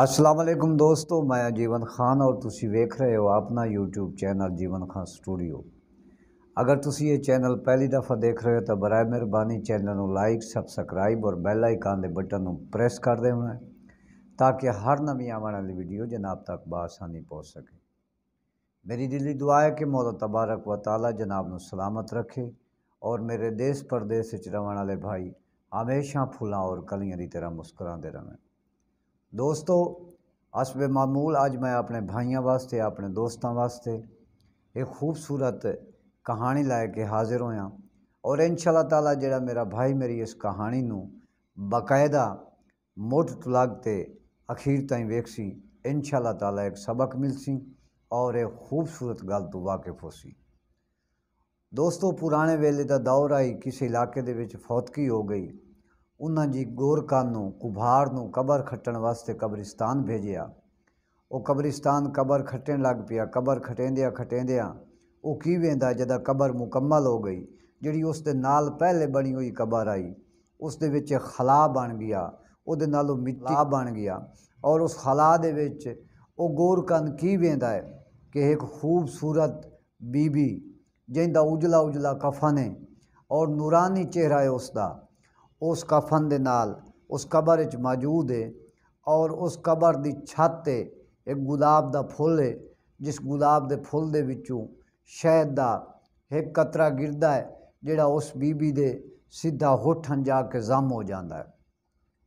असलम दोस्तों मैं जीवन खान और तुम वेख रहे हो अपना यूट्यूब चैनल जीवन खान स्टूडियो अगर तुम ये चैनल पहली दफ़ा देख रहे हो तो बर मेहरबानी चैनल में लाइक सबसक्राइब और बैल आइकान के बटन प्रेस कर देना ताकि हर नवी आने वाली वीडियो जनाब तक बसानी पहुँच सके मेरी दिली दुआ है कि मौला तबारक व ताल जनाब न सलामत रखे और मेरे देश परदेश रहने वाले भाई हमेशा फूलों और कलियाँ की तरह मुस्कुराते रहें ਦੋਸਤੋ ਅਸਵੇ ਮਾਮੂਲ ਅੱਜ ਮੈਂ ਆਪਣੇ ਭਾਈਆਂ ਵਾਸਤੇ ਆਪਣੇ ਦੋਸਤਾਂ ਵਾਸਤੇ ਇੱਕ ਖੂਬਸੂਰਤ ਕਹਾਣੀ ਲੈ ਕੇ ਹਾਜ਼ਰ ਹੋਇਆ ਔਰ ਇਨਸ਼ਾਅੱਲਾ ਤਾਲਾ ਜਿਹੜਾ ਮੇਰਾ ਭਾਈ ਮੇਰੀ ਇਸ ਕਹਾਣੀ ਨੂੰ ਬਕਾਇਦਾ ਮੋਟ ਤਲਕ ਤੇ ਅਖੀਰ ਤਾਈਂ ਵੇਖਸੀ ਇਨਸ਼ਾਅੱਲਾ ਤਾਲਾ ਇੱਕ ਸਬਕ ਮਿਲਸੀ ਔਰ ਇਹ ਖੂਬਸੂਰਤ ਗੱਲ ਤੋਂ ਵਾਕਿਫ ਹੋਸੀ ਦੋਸਤੋ ਪੁਰਾਣੇ ਵੇਲੇ ਦਾ ਦੌਰ ਆਈ ਕਿਸੇ ਇਲਾਕੇ ਦੇ ਵਿੱਚ ਫੌਤਕੀ ਹੋ ਗਈ ਉਹਨਾਂ ਜੀ ਕਾਨ ਨੂੰ ਕੁਭਾਰ ਨੂੰ ਕਬਰ ਖੱਟਣ ਵਾਸਤੇ ਕਬਰਿਸਤਾਨ ਭੇਜਿਆ ਉਹ ਕਬਰਿਸਤਾਨ ਕਬਰ ਖੱਟਣ ਲੱਗ ਪਿਆ ਕਬਰ ਖਟੇਂਦਿਆ ਖਟੇਂਦਿਆ ਉਹ ਕੀ ਵੇਂਦਾ ਜਦਾ ਕਬਰ ਮੁਕੰਮਲ ਹੋ ਗਈ ਜਿਹੜੀ ਉਸ ਦੇ ਨਾਲ ਪਹਿਲੇ ਬਣੀ ਹੋਈ ਕਬਰ ਆਈ ਉਸ ਦੇ ਵਿੱਚ ਖਲਾ ਬਣ ਗਿਆ ਉਹਦੇ ਨਾਲ ਉਹ ਮਿੱਟੀ ਬਣ ਗਿਆ ਔਰ ਉਸ ਖਲਾ ਦੇ ਵਿੱਚ ਉਹ ਗੋਰਕਨ ਕੀ ਵੇਂਦਾ ਹੈ ਕਿ ਇੱਕ ਖੂਬਸੂਰਤ ਬੀਬੀ ਜਿੰਦਾ ਉਜਲਾ ਉਜਲਾ ਕਫਨ ਹੈ ਔਰ ਨੂਰਾਨੀ ਚਿਹਰਾ ਹੈ ਉਸ ਦਾ ਉਸ ਕਫਨ ਦੇ ਨਾਲ ਉਸ ਕਬਰ ਵਿੱਚ ਮੌਜੂਦ ਹੈ ਔਰ ਉਸ ਕਬਰ ਦੀ ਛੱਤ ਤੇ ਇੱਕ ਗੁਲਾਬ ਦਾ ਫੁੱਲ ਹੈ ਜਿਸ ਗੁਲਾਬ ਦੇ ਫੁੱਲ ਦੇ ਵਿੱਚੋਂ ਸ਼ਹਿਦ ਦਾ ਇੱਕ ਕਤਰਾ ਗਿਰਦਾ ਹੈ ਜਿਹੜਾ ਉਸ ਬੀਬੀ ਦੇ ਸਿੱਧਾ ਹੋਠਾਂ ਜਾ ਕੇ ਜ਼ਮ ਹੋ ਜਾਂਦਾ ਹੈ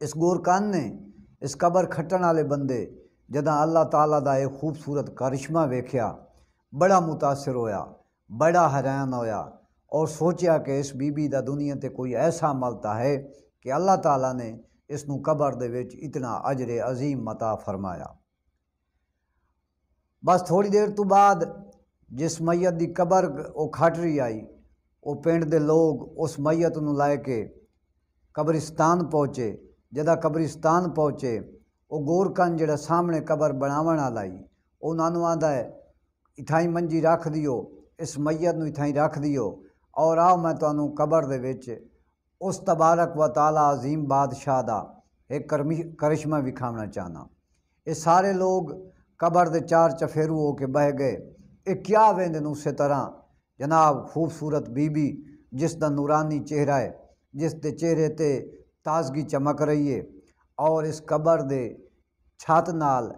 ਇਸ ਗੋਰਕਾਨ ਨੇ ਇਸ ਕਬਰ ਖੱਟਣ ਵਾਲੇ ਬੰਦੇ ਜਦਾਂ ਅੱਲਾਹ ਤਾਲਾ ਦਾ ਇਹ ਖੂਬਸੂਰਤ ਕਰਿਸ਼ਮਾ ਵੇਖਿਆ ਬੜਾ متاثر ਹੋਇਆ ਬੜਾ ਹੈਰਾਨ ਹੋਇਆ ਔਰ ਸੋਚਿਆ ਕਿ ਇਸ ਬੀਬੀ ਦਾ ਦੁਨੀਆ ਤੇ ਕੋਈ ਐਸਾ ਮਲਤਾ ਹੈ ਕਿ ਅੱਲਾਹ ਤਾਲਾ ਨੇ ਇਸ ਨੂੰ ਕਬਰ ਦੇ ਵਿੱਚ ਇਤਨਾ ਅਜਰ ਅਜ਼ੀਮ ਮਤਾ ਫਰਮਾਇਆ ਬਸ ਥੋੜੀ ਦੇਰ ਤੋਂ ਬਾਅਦ ਜਿਸ ਮਈਤ ਦੀ ਕਬਰ ਉਹ ਖਾਟਰੀ ਆਈ ਉਹ ਪਿੰਡ ਦੇ ਲੋਕ ਉਸ ਮਈਤ ਨੂੰ ਲੈ ਕੇ ਕਬਰਿਸਤਾਨ ਪਹੁੰਚੇ ਜਦਾ ਕਬਰਿਸਤਾਨ ਪਹੁੰਚੇ ਉਹ ਗੋਰਕਨ ਜਿਹੜਾ ਸਾਹਮਣੇ ਕਬਰ ਬਣਾਉਣ ਵਾਲਾ ਲਈ ਉਹਨਾਂ ਨੂੰ ਆਂਦਾ ਹੈ ਇਥਾਈ ਮੰਜੀ ਰੱਖ ਦਿਓ ਇਸ ਮਈਤ ਨੂੰ ਇਥਾਈ ਰੱਖ ਦਿਓ और आओ मैं तुम्हें तो कबर के उस तबारक व तला अजीम बादशाह का एक करमी करिश्मा विखावना चाहना ये सारे लोग कबर के चार चफेरू हो के बह गए ये क्या वेंदे उस तरह जनाब खूबसूरत बीबी जिसका नूरानी चेहरा है जिस दे चेहरे ते ताजगी चमक रही है और इस कबर के छत नाल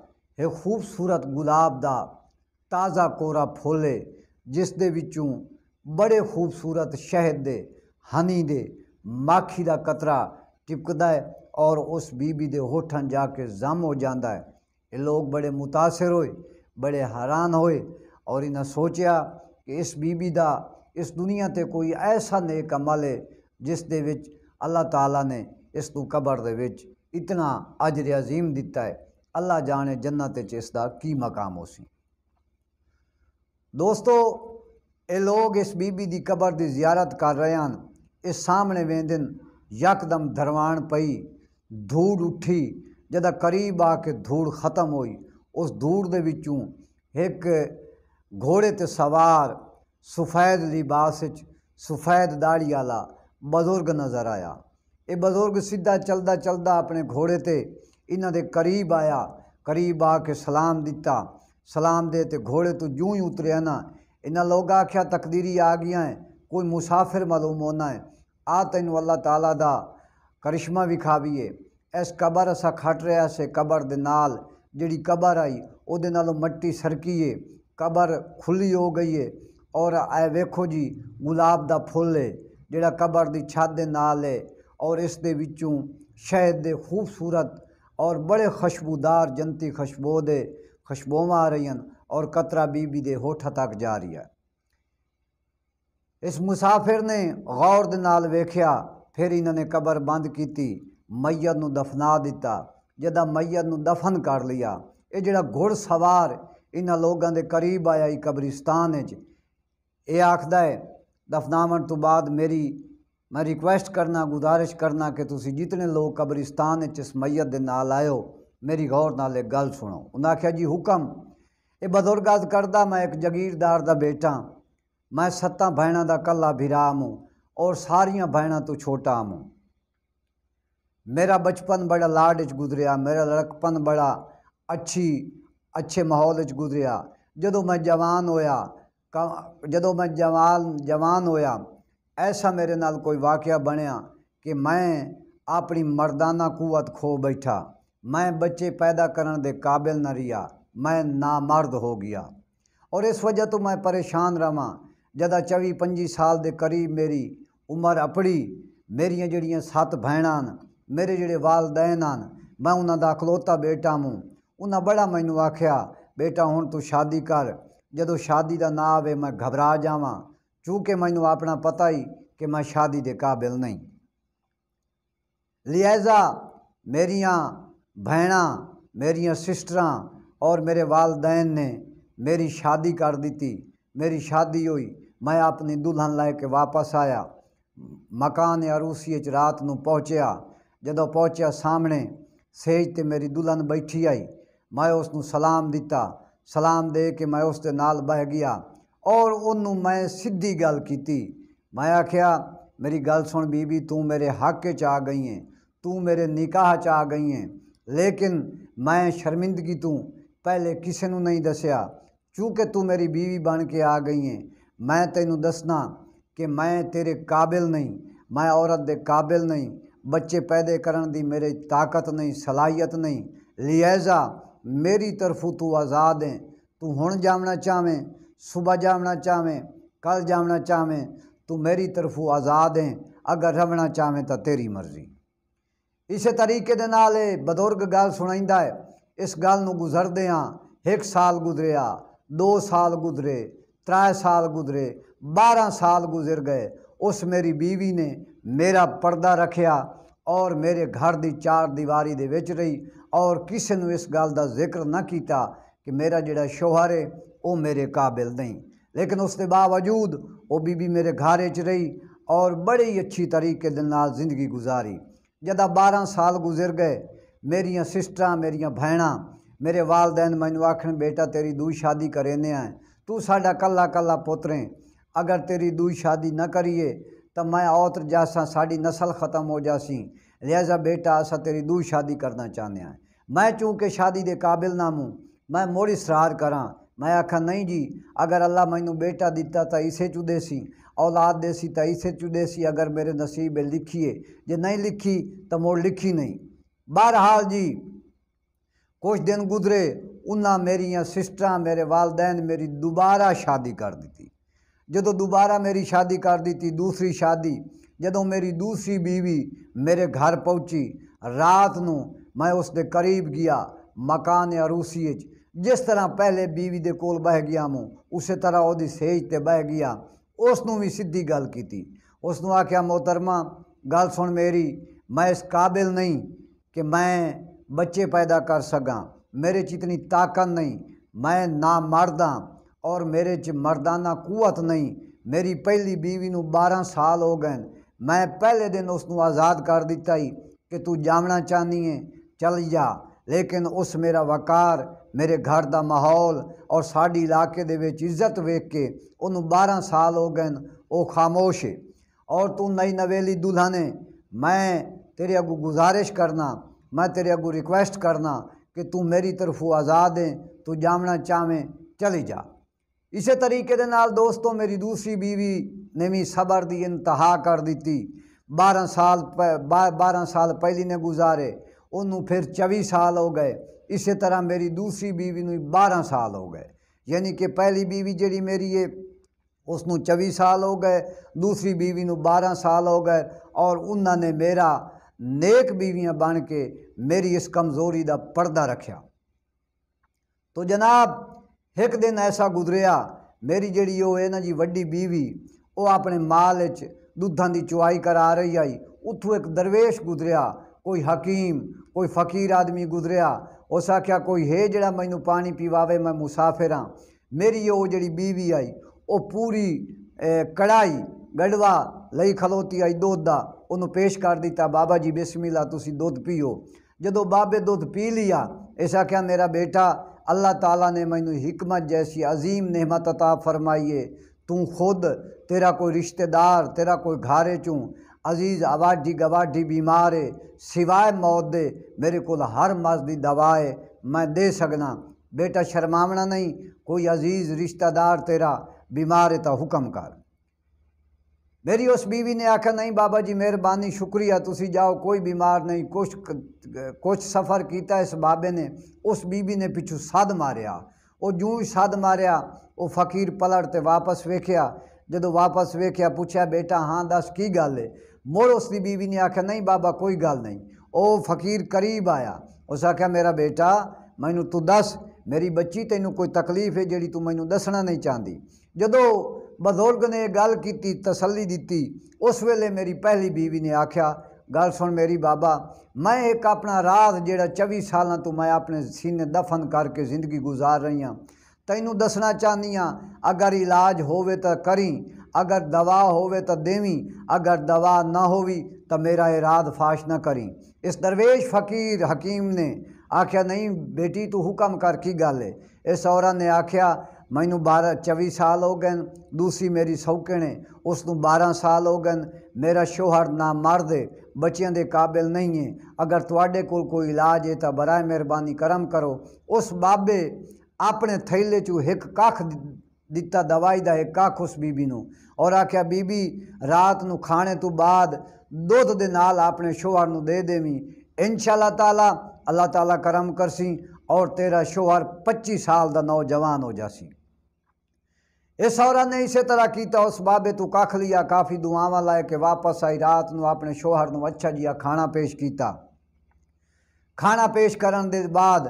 एक खूबसूरत गुलाब का ताज़ा कोरा फोले जिस दे बड़े खूबसूरत शहद दे ਹਨੀ ਦੇ ਮਾਖੀ ਦਾ ਕਤਰਾ ਟਿਪਕਦਾ ਹੈ और उस बीबी के होठन जाके जम हो जाता है ये लोग बड़े मुतासर होए बड़े हैरान होए और इन्हें सोचा कि इस बीबी का इस दुनिया से कोई ऐसा नेक अमल है जिस दे अल्लाह तला ने इस तू कबर इतना अजर अजीम दिता है अल्लाह जाने जन्नत इसका की मकाम हो सी दोस्तों ਇਹ ਲੋਕ ਇਸ ਬੀਬੀ ਦੀ ਕਬਰ ਦੀ ਜ਼ਿਆਰਤ ਕਰ ਰਹੇ ਹਨ ਇਹ ਸਾਹਮਣੇ ਵੇਂਦਨ ਯਕਦਮ ਧਰਵਾਨ ਪਈ ਧੂੜ ਉੱਠੀ ਜਦਾ ਕਰੀਬ ਆ ਕੇ ਧੂੜ ਖਤਮ ਹੋਈ ਉਸ ਧੂੜ ਦੇ ਵਿੱਚੋਂ ਇੱਕ ਘੋੜੇ ਤੇ ਸਵਾਰ ਸਫੈਦ ਲਿਬਾਸ ਵਿੱਚ ਸਫੈਦ ਦਾੜੀ ਵਾਲਾ ਬਜ਼ੁਰਗ ਨਜ਼ਰ ਆਇਆ ਇਹ ਬਜ਼ੁਰਗ ਸਿੱਧਾ ਚਲਦਾ ਚਲਦਾ ਆਪਣੇ ਘੋੜੇ ਤੇ ਇਹਨਾਂ ਦੇ ਕਰੀਬ ਆਇਆ ਕਰੀਬ ਆ ਕੇ ਸਲਾਮ ਦਿੱਤਾ ਸਲਾਮ ਦੇ ਤੇ ਘੋੜੇ ਤੋਂ ਜੂਂ ਹੀ ਉਤਰਿਆ ਨਾ इन्हें लोग आख्या तकदीरी आ गई है कोई मुसाफिर मालूम होना है आ तेन अल्लाह तला का करिश्मा विखावीए इस कबर असा खट रहा से कबर के नाल जी कबर आई वो मट्टी सरकी है कबर खुली हो गई है और ए वेखो जी गुलाब का फुल है जोड़ा कबर की छत के नाल है और इस शहद के खूबसूरत और बड़े खुशबूदार जनती खुशबू दे खुशबोव आ रही ਔਰ ਕਤਰਾ ਬੀਬੀ ਦੇ ਹੋਠਾਂ ਤੱਕ ਜਾ ਰਿਹਾ ਇਸ ਮੁਸਾਫਿਰ ਨੇ ਗੌਰ ਦੇ ਨਾਲ ਵੇਖਿਆ ਫਿਰ ਇਹਨਾਂ ਨੇ ਕਬਰ ਬੰਦ ਕੀਤੀ ਮਈਤ ਨੂੰ ਦਫਨਾ ਦਿੱਤਾ ਜਦਾਂ ਮਈਤ ਨੂੰ ਦਫਨ ਕਰ ਲਿਆ ਇਹ ਜਿਹੜਾ ਘੋੜ ਸਵਾਰ ਇਹਨਾਂ ਲੋਕਾਂ ਦੇ ਕਰੀਬ ਆਇਆ ਇਹ ਕਬਰਿਸਤਾਨ ਵਿੱਚ ਇਹ ਆਖਦਾ ਹੈ ਦਫਨਾਵਣ ਤੋਂ ਬਾਅਦ ਮੇਰੀ ਮੈਂ ਰਿਕੁਐਸਟ ਕਰਨਾ ਗੁਜ਼ਾਰਿਸ਼ ਕਰਨਾ ਕਿ ਤੁਸੀਂ ਜਿਤਨੇ ਲੋਕ ਕਬਰਿਸਤਾਨ ਵਿੱਚ ਇਸ ਮਈਤ ਦੇ ਨਾਲ ਆਇਓ ਮੇਰੀ ਗੌਰ ਨਾਲ ਇਹ ਗੱਲ ਸੁਣੋ ਉਹਨਾਂ ਆਖਿਆ ਜੀ ਹੁਕਮ ਇਹ ਬਜ਼ੁਰਗ ਗੱਲ ਕਰਦਾ ਮੈਂ ਇੱਕ ਜ਼ਗੀਰਦਾਰ ਦਾ ਬੇਟਾ ਮੈਂ ਸੱਤਾਂ ਭੈਣਾਂ ਦਾ ਕੱਲਾ ਵਿਰਾਮ ਹਾਂ ਔਰ ਸਾਰੀਆਂ ਭੈਣਾਂ ਤੋਂ ਛੋਟਾ ਹਾਂ ਮੇਰਾ ਬਚਪਨ ਬੜਾ ਲਾਡ ਵਿੱਚ ਗੁਜ਼ਰਿਆ ਮੇਰਾ ਲੜਕਪਨ ਬੜਾ ਅੱਛੀ ਅੱਛੇ ਮਾਹੌਲ ਵਿੱਚ ਗੁਜ਼ਰਿਆ ਜਦੋਂ ਮੈਂ ਜਵਾਨ ਹੋਇਆ ਜਦੋਂ ਮੈਂ ਜਵਾਨ ਜਵਾਨ ਹੋਇਆ ਐਸਾ ਮੇਰੇ ਨਾਲ ਕੋਈ ਵਾਕਿਆ ਬਣਿਆ ਕਿ ਮੈਂ ਆਪਣੀ ਮਰਦਾਨਾ ਕੂਵਤ ਖੋ ਬੈਠਾ ਮੈਂ ਬੱਚੇ ਪੈਦਾ ਕਰਨ ਦੇ ਕਾਬਿਲ ਨਾ ਰਿਹਾ ਮੈਂ ਨਾਮਰਦ ਹੋ ਗਿਆ ਔਰ ਇਸ ਵਜ੍ਹਾ ਤੋਂ ਮੈਂ ਪਰੇਸ਼ਾਨ ਰਵਾਂ ਜਦਾ 24 25 ਸਾਲ ਦੇ ਕਰੀਬ ਮੇਰੀ ਉਮਰ ਅਪੜੀ ਮੇਰੀਆਂ ਜਿਹੜੀਆਂ ਸੱਤ ਭੈਣਾਂ ਨੇ ਮੇਰੇ ਜਿਹੜੇ ਵਾਲਦੈਨ ਹਨ ਮੈਂ ਉਹਨਾਂ ਦਾ ਇਕਲੌਤਾ ਬੇਟਾ ਹਾਂ ਉਹਨਾਂ ਬੜਾ ਮੈਨੂੰ ਆਖਿਆ ਬੇਟਾ ਹੁਣ ਤੂੰ ਸ਼ਾਦੀ ਕਰ ਜਦੋਂ ਸ਼ਾਦੀ ਦਾ ਨਾਂ ਆਵੇ ਮੈਂ ਘਬਰਾ ਜਾਵਾਂ ਕਿਉਂਕਿ ਮੈਨੂੰ ਆਪਣਾ ਪਤਾ ਹੀ ਕਿ ਮੈਂ ਸ਼ਾਦੀ ਦੇ ਕਾਬਿਲ ਨਹੀਂ ਲਿਆਜ਼ਾ ਮੇਰੀਆਂ ਭੈਣਾਂ ਮੇਰੀਆਂ ਸਿਸਟਰਾਂ और मेरे वालदेन ने मेरी शादी कर दी थी मेरी शादी हुई मैं अपनी दुल्हन ला के वापस आया मकान अरूसी रात को पहुँचया जो पहुँचया सामने सेज ते मेरी दुल्हन बैठी आई मैं उसू सलाम दिता सलाम दे के मैं उस बह गया और मैं सीधी गल की मैं आख्या मेरी गल सुन बीबी तू मेरे हक च आ गई है तू मेरे निकाह च आ गई है लेकिन मैं शर्मिंदगी तू ਪਹਿਲੇ ਕਿਸੇ ਨੂੰ ਨਹੀਂ ਦੱਸਿਆ ਕਿਉਂਕਿ ਤੂੰ ਮੇਰੀ بیوی ਬਣ ਕੇ ਆ ਗਈ ਹੈ ਮੈਂ ਤੈਨੂੰ ਦੱਸਣਾ ਕਿ ਮੈਂ ਤੇਰੇ ਕਾਬਿਲ ਨਹੀਂ ਮੈਂ ਔਰਤ ਦੇ ਕਾਬਿਲ ਨਹੀਂ ਬੱਚੇ ਪੈਦਾ ਕਰਨ ਦੀ ਮੇਰੇ ਤਾਕਤ ਨਹੀਂ ਸਲਾਹੀਅਤ ਨਹੀਂ ਲਿਹਾਜ਼ਾ ਮੇਰੀ ਤਰਫੋਂ ਤੂੰ ਆਜ਼ਾਦ ਹੈ ਤੂੰ ਹੁਣ ਜਾਵਣਾ ਚਾਹਵੇਂ ਸਵੇਰ ਜਾਵਣਾ ਚਾਹਵੇਂ ਕੱਲ ਜਾਵਣਾ ਚਾਹਵੇਂ ਤੂੰ ਮੇਰੀ ਤਰਫੋਂ ਆਜ਼ਾਦ ਹੈ ਅਗਰ ਰਹਿਣਾ ਚਾਹਵੇਂ ਤਾਂ ਤੇਰੀ ਮਰਜ਼ੀ ਇਸੇ ਤਰੀਕੇ ਦੇ ਨਾਲ ਇਹ ਬਜ਼ੁਰਗ ਗੱਲ ਸੁਣਾਈਂਦਾ ਹੈ ਇਸ ਗੱਲ ਨੂੰ ਗੁਜ਼ਰਦਿਆਂ ਇੱਕ ਸਾਲ ਗੁਜ਼ਰਿਆ 2 ਸਾਲ ਗੁਜ਼ਰੇ 3 ਸਾਲ ਗੁਜ਼ਰੇ 12 ਸਾਲ ਗੁਜ਼ਰ ਗਏ ਉਸ ਮੇਰੀ بیوی ਨੇ ਮੇਰਾ ਪਰਦਾ ਰੱਖਿਆ ਔਰ ਮੇਰੇ ਘਰ ਦੀ ਚਾਰ ਦੀਵਾਰੀ ਦੇ ਵਿੱਚ ਰਹੀ ਔਰ ਕਿਸੇ ਨੂੰ ਇਸ ਗੱਲ ਦਾ ਜ਼ਿਕਰ ਨਾ ਕੀਤਾ ਕਿ ਮੇਰਾ ਜਿਹੜਾ ਸ਼ੋਹਰ ਹੈ ਉਹ ਮੇਰੇ ਕਾਬਿਲ ਨਹੀਂ ਲੇਕਿਨ ਉਸ ਦੇ ਬਾਵਜੂਦ ਉਹ ਬੀਬੀ ਮੇਰੇ ਘਰ ਵਿੱਚ ਰਹੀ ਔਰ ਬੜੀ ਅੱਛੀ ਤਰੀਕੇ ਦੇ ਨਾਲ ਜ਼ਿੰਦਗੀ ਗੁਜ਼ਾਰੀ ਜਦਾ 12 ਸਾਲ ਗੁਜ਼ਰ ਗਏ मेरिया सिस्टर मेरिया भैन मेरे वालदेन मैनू आखन बेटा तेरी दू शादी करेने हैं तू साडा कला कला पोतरें अगर तेरी दूई शादी न करिए तो मैं औत जासा साड़ी नस्ल ख़त्म हो जासी लिहाजा बेटा असा तेरी दू शादी करना चाहते हैं मैं चूंकि शादी के काबिल ना हूँ मैं मुड़ इसरार करा मैं आखा नहीं जी अगर अल्लाह मैनू बेटा दिता तो इसे चू देसी औलाद देसी तो इसे चू देसी अगर मेरे नसीबे लिखीए जे नहीं लिखी तो मुड़ लिखी नहीं ਬਹਰਹਾਲ ਜੀ ਕੁਝ ਦਿਨ ਗੁਜ਼ਰੇ ਉਹਨਾਂ ਮੇਰੀਆਂ ਸਿਸਟਰਾਂ ਮੇਰੇ ਵਾਲਦੈਨ ਮੇਰੀ ਦੁਬਾਰਾ ਸ਼ਾਦੀ ਕਰ ਦਿੱਤੀ ਜਦੋਂ ਦੁਬਾਰਾ ਮੇਰੀ ਸ਼ਾਦੀ ਕਰ ਦਿੱਤੀ ਦੂਸਰੀ ਸ਼ਾਦੀ ਜਦੋਂ ਮੇਰੀ ਦੂਸਰੀ بیوی ਮੇਰੇ ਘਰ ਪਹੁੰਚੀ ਰਾਤ ਨੂੰ ਮੈਂ ਉਸ ਦੇ ਕਰੀਬ ਗਿਆ ਮਕਾਨ ਅਰੂਸੀ ਵਿੱਚ ਜਿਸ ਤਰ੍ਹਾਂ ਪਹਿਲੇ بیوی ਦੇ ਕੋਲ ਬਹਿ ਗਿਆ ਮੂੰ ਉਸੇ ਤਰ੍ਹਾਂ ਉਹਦੀ ਸੇਜ ਤੇ ਬਹਿ ਗਿਆ ਉਸ ਨੂੰ ਵੀ ਸਿੱਧੀ ਗੱਲ ਕੀਤੀ ਉਸ ਨੂੰ ਆਖਿਆ ਮੋਤਰਮਾ ਗੱਲ ਸੁਣ ਮੇਰੀ ਮੈਂ ਇਸ ਕਾਬਿਲ ਨਹੀਂ कि मैं बच्चे पैदा कर सका मेरे च इतनी ताकत नहीं मैं ना मरदा और मेरे च मरदाना कुत नहीं मेरी पहली बीवी नु 12 साल हो गए मैं पहले दिन उस आज़ाद कर दिता ही कि तू जामना चाहनी है चल जा लेकिन उस मेरा वकार मेरे घर का माहौल और साड़ी इलाके इज्जत वेख के ओनू बारह साल हो गए वो खामोश है और तू नई नवेली दुल्हन है मैं तेरे अगू गुजारिश करना मैं तेरे अगू रिक्वेस्ट करना कि तू मेरी तरफों आज़ाद है तू जामना चाहें चली जा इस तरीके दे नाल दोस्तों मेरी दूसरी बीवी ने भी सबर की इंतहा कर दी बारह साल प बारह साल पहली ने गुजारे उन्होंने फिर चौबीस साल हो गए इस तरह मेरी दूसरी बीवी ने बारह साल हो गए यानी कि पहली बीवी जी मेरी है उसनों चौबीस साल हो गए दूसरी बीवी ने बारह साल हो गए और उन्होंने मेरा नेक बीवियाँ बन के मेरी इस कमज़ोरी का पर्दा रखा तो जनाब एक दिन ऐसा गुजरिया मेरी जी वो है ना जी वी बीवी वो अपने माल दुधा की चुआई करा रही आई उतों एक दरवेश गुजरिया कोई हकीम कोई फकीर आदमी गुजरिया उस आख्या कोई हे जड़ा मैं पानी पीवावे मैं मुसाफिर हाँ मेरी वो जड़ी बीवी आई वो पूरी कड़ाई गडवा लई खलोती आई दूध उन्होंने पेश कर दिता बाबा जी ਬਿਸਮਿਲ੍ਲਾ ਤੁਸੀਂ ਦੁੱਧ ਪੀਓ ਜਦੋਂ ਬਾਬੇ ਦੁੱਧ ਪੀ ਲਿਆ ਐਸਾ ਕਿਹਾ ਮੇਰਾ ਬੇਟਾ अल्लाह तला ने मैनू हिकमत जैसी अजीम नहमत अता फरमाइए तू खुद तेरा कोई रिश्तेदार तेरा कोई घारे चूँ अजीज़ आवाडी गवाडी बीमार है सिवाय मौत दे मेरे को हर मर्ज की दवा है मैं दे सकना बेटा शर्मावना नहीं कोई अजीज़ रिश्तेदार तेरा बीमार है तो हुक्म कर ਮੇਰੀ ਉਸ ਬੀਵੀ ਨੇ ਆਖਿਆ ਨਹੀਂ ਬਾਬਾ ਜੀ ਮਿਹਰਬਾਨੀ ਸ਼ੁਕਰੀਆ ਤੁਸੀਂ ਜਾਓ ਕੋਈ ਬਿਮਾਰ ਨਹੀਂ ਕੁਛ ਕੁਛ ਸਫਰ ਕੀਤਾ ਇਸ ਬਾਬੇ ਨੇ ਉਸ ਬੀਵੀ ਨੇ ਪਿੱਛੂ ਸਾਧ ਮਾਰਿਆ ਉਹ ਜੂੰ ਸਾਧ ਮਾਰਿਆ ਉਹ ਫਕੀਰ ਪਲੜ ਤੇ ਵਾਪਸ ਵੇਖਿਆ ਜਦੋਂ ਵਾਪਸ ਵੇਖਿਆ ਪੁੱਛਿਆ ਬੇਟਾ ਹਾਂ ਦੱਸ ਕੀ ਗੱਲ ਏ ਮੋੜ ਉਸ ਦੀ ਬੀਵੀ ਨੇ ਆਖਿਆ ਨਹੀਂ ਬਾਬਾ ਕੋਈ ਗੱਲ ਨਹੀਂ ਉਹ ਫਕੀਰ ਕਰੀਬ ਆਇਆ ਉਸ ਆਖਿਆ ਮੇਰਾ ਬੇਟਾ ਮੈਨੂੰ ਤੂੰ ਦੱਸ ਮੇਰੀ ਬੱਚੀ ਤੈਨੂੰ ਕੋਈ ਤਕਲੀਫ ਹੈ ਜਿਹੜੀ ਤੂੰ ਮੈਨੂੰ ਦੱਸਣਾ ਨਹੀਂ ਚਾਹਦੀ ਜਦੋਂ ਬਜ਼ੁਰਗ ਨੇ ਗੱਲ ਕੀਤੀ ਤਸੱਲੀ ਦਿੱਤੀ ਉਸ ਵੇਲੇ ਮੇਰੀ ਪਹਿਲੀ ਬੀਵੀ ਨੇ ਆਖਿਆ ਗੱਲ ਸੁਣ ਮੇਰੀ ਬਾਬਾ ਮੈਂ ਇੱਕ ਆਪਣਾ ਰਾਜ਼ ਜਿਹੜਾ 24 ਸਾਲਾਂ ਤੋਂ ਮੈਂ ਆਪਣੇ ਸੀਨੇ ਦਫਨ ਕਰਕੇ ਜ਼ਿੰਦਗੀ گزار ਰਹੀ ਹਾਂ ਤੈਨੂੰ ਦੱਸਣਾ ਚਾਹਨੀ ਆ ਅਗਰ ਇਲਾਜ ਹੋਵੇ ਤਾਂ ਕਰੀ ਅਗਰ ਦਵਾ ਹੋਵੇ ਤਾਂ ਦੇਵੀ ਅਗਰ ਦਵਾ ਨਾ ਹੋਵੀ ਤਾਂ ਮੇਰਾ ਇਰਾਦ ਫਾਸ਼ ਨਾ ਕਰੀ ਇਸ ਦਰਵੇਸ਼ ਫਕੀਰ ਹਕੀਮ ਨੇ ਆਖਿਆ ਨਹੀਂ ਬੇਟੀ ਤੂੰ ਹੁਕਮ ਕਰ ਕੀ ਗੱਲ ਹੈ ਇਸ ਔਰਤ ਨੇ ਆਖਿਆ ਮੈਨੂੰ 12 24 ਸਾਲ ਹੋ ਗਏ ਦੂਸਰੀ ਮੇਰੀ ਸੌਕਣੇ ਉਸ ਨੂੰ 12 ਸਾਲ ਹੋ ਗਏ ਮੇਰਾ ਸ਼ੋਹਰ ਨਾ ਮਰਦੇ ਬੱਚਿਆਂ ਦੇ ਕਾਬਿਲ ਨਹੀਂ ਹੈ ਅਗਰ ਤੁਹਾਡੇ ਕੋਲ ਕੋਈ ਇਲਾਜ ਹੈ ਤਾਂ ਬਰਾਏ ਮਿਹਰਬਾਨੀ ਕਰਮ ਕਰੋ ਉਸ ਬਾਬੇ ਆਪਣੇ ਥੈਲੇ ਚੋਂ ਇੱਕ ਕੱਖ ਦਿੱਤਾ ਦਵਾਈ ਦਾ ਇੱਕ ਕੱਖ ਉਸ ਬੀਬੀ ਨੂੰ ਔਰ ਆਖਿਆ ਬੀਬੀ ਰਾਤ ਨੂੰ ਖਾਣੇ ਤੋਂ ਬਾਅਦ ਦੁੱਧ ਦੇ ਨਾਲ ਆਪਣੇ ਸ਼ੋਹਰ ਨੂੰ ਦੇ ਦੇਵੀਂ ਇਨਸ਼ਾਅੱਲਾ ਤਾਲਾ ਅੱਲਾਹ ਤਾਲਾ ਕਰਮ ਕਰਸੀ ਔਰ ਤੇਰਾ ਸ਼ੋਹਰ 25 ਸਾਲ ਦਾ ਨੌਜਵਾਨ ਹੋ ਜਾਸੀ ਇਸ ਔਰਤ ਨੇ ਇਸੇ ਤਰ੍ਹਾਂ ਕੀਤਾ ਉਸ ਬਾਬੇ ਤੋਂ ਕੱਖ ਲਿਆ ਕਾਫੀ ਦੁਆਵਾਂ ਲਾਇ ਕੇ ਵਾਪਸ ਆਈ ਰਾਤ ਨੂੰ ਆਪਣੇ ਸ਼ੋਹਰ ਨੂੰ ਅੱਛਾ ਜਿਹਾ ਖਾਣਾ ਪੇਸ਼ ਕੀਤਾ ਖਾਣਾ ਪੇਸ਼ ਕਰਨ ਦੇ ਬਾਅਦ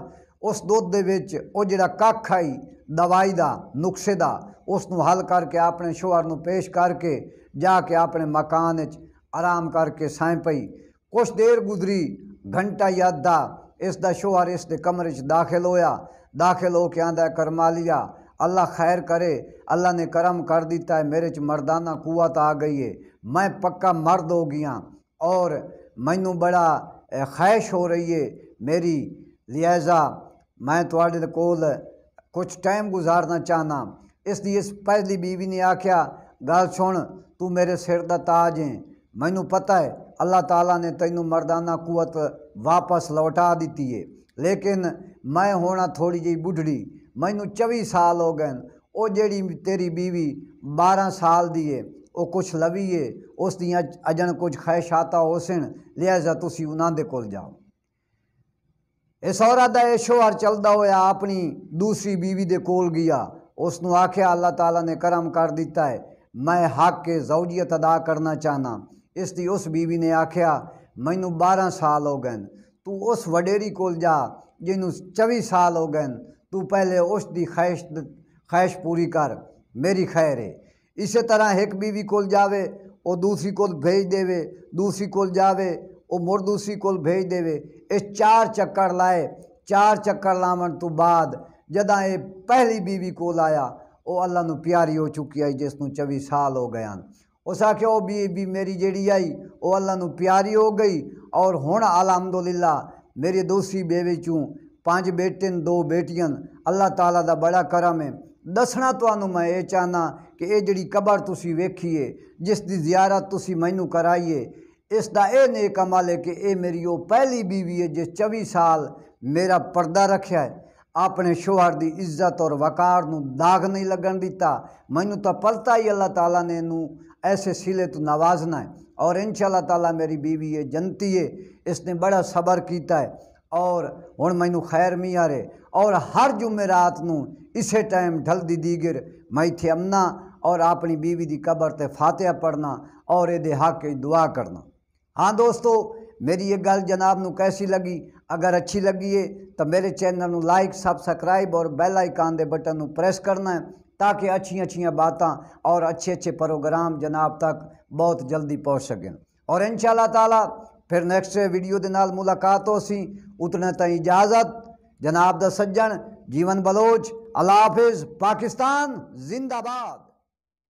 ਉਸ ਦੁੱਧ ਦੇ ਵਿੱਚ ਉਹ ਜਿਹੜਾ ਕੱਖ ਆਈ ਦਵਾਈ ਦਾ ਨੁਕਸੇ ਦਾ ਉਸ ਨੂੰ ਹੱਲ ਕਰਕੇ ਆਪਣੇ ਸ਼ੋਹਰ ਨੂੰ ਪੇਸ਼ ਕਰਕੇ ਜਾ ਕੇ ਆਪਣੇ ਮਕਾਨ ਵਿੱਚ ਆਰਾਮ ਕਰਕੇ ਸਾਂ ਪਈ ਕੁਛ ਦੇਰ ਗੁਜ਼ਰੀ ਘੰਟਾ ਯਾਦਾ ਇਸ ਦਾ ਸ਼ੋਹਰ ਇਸ ਦੇ ਕਮਰੇ 'ਚ ਦਾਖਲ ਹੋਇਆ ਦਾਖਲ ਹੋ ਕੇ ਆਂਦਾ ਕਰਮਾਲੀਆ अल्लाह खैर करे अल्लाह ने करम कर दिता है मेरे च मर्दाना कुत आ गई है मैं पक्का मर्द हो गया और मैनू बड़ा ख्वाहिश हो रही है मेरी लिहाजा मैं थोड़े कोल कुछ टाइम गुजारना चाहना इसलिए इस पहली बीवी ने आख्या गल सुन तू मेरे सिर का ताज है मैनू पता है अल्लाह तला ने तेनों मर्दाना कुत वापस लौटा दी है लेकिन मैं होना थोड़ी जी बुढ़ी ਮੈਨੂੰ 24 ਸਾਲ ਹੋ ਗਏ ਉਹ ਜਿਹੜੀ ਤੇਰੀ بیوی 12 ਸਾਲ ਦੀ ਏ ਉਹ ਕੁਛ ਲਵੀਏ ਉਸ ਦੀਆਂ ਅਜਨ ਕੁਝ ਖੈਸ਼ਾਤਾ ਹੋਸਣ ਲਿਆਜ਼ਾ ਤੁਸੀਂ ਉਹਨਾਂ ਦੇ ਕੋਲ ਜਾਓ ਇਸ ਔਰਤ ਦਾ ਇਹ ਸ਼ੋਹਰ ਚੱਲਦਾ ਹੋਇਆ ਆਪਣੀ ਦੂਸਰੀ بیوی ਦੇ ਕੋਲ ਗਿਆ ਉਸ ਨੂੰ ਆਖਿਆ ਅੱਲਾਹ ਤਾਲਾ ਨੇ ਕਰਮ ਕਰ ਦਿੱਤਾ ਹੈ मैं हक के जौजियत अदा करना चाहना इसकी उस बीवी ने आख्या मैनू बारह साल हो गए तू उस वडेरी को जा जिनू चौबी साल हो गए तू पहले उस दी ख्वाहिश ख्वाहिश पूरी कर मेरी खैर है इस तरह एक बीवी को जावे और दूसरी को भेज देवे दूसरी को जावे और मुड़ दूसरी को भेज देवे इस चार चक्कर लाए चार चक्कर लावन तो बाद जदा ये पहली बीवी को आया वो अल्लाह नु प्यारी हो चुकी आई जिसनों चौबीस साल हो गए उस आख्या बीबी मेरी जड़ी आई वो अल्लाह नु प्यारी हो गई और हूँ अलहमदुल्ला मेरी दूसरी बेवे चूँ पाँच बेटे दो बेटियां अल्लाह ताला दा बड़ा करम है दसना तू मैं ये चाहना कि ये जी कबर तुम वेखी है जिस दी जियारत तुम मैनू कराइए इसका यह नेक अमल है कि ये मेरी वो पहली बीवी है जिस चौबीस साल मेरा पर्दा रखे है अपने शोहर की इज्जत और वकार दाग नहीं लगन दिता मैनू तो पलता ही अल्लाह तला ने इनू ऐसे सिले तो नवाजना है और इन शाला तला मेरी बीवी है जनती है इसने बड़ा सबर किया है और हूँ मैं खैर मी आ ਔਰ और हर जुमेरात इस टाइम ढल दी दीगिर मैं इतने अमना और अपनी बीवी की कबर ਫਾਤਿਹਾ फातह पढ़ना और ये हक दुआ करना हाँ दोस्तों मेरी ये गल जनाब न कैसी लगी अगर अच्छी लगी है तो मेरे चैनल में लाइक सबसक्राइब और बैल आइकान के बटन प्रेस करना है ताकि अच्छी अच्छी बातें और अच्छे अच्छे प्रोग्राम जनाब तक बहुत जल्दी पहुँच सकें और इन शाला तला फिर नैक्सट वीडियो के नाल मुलाकात हो सी उतना त इजाज़त जनाब द सज्जन जीवन बलोच अलाफिज पाकिस्तान जिंदाबाद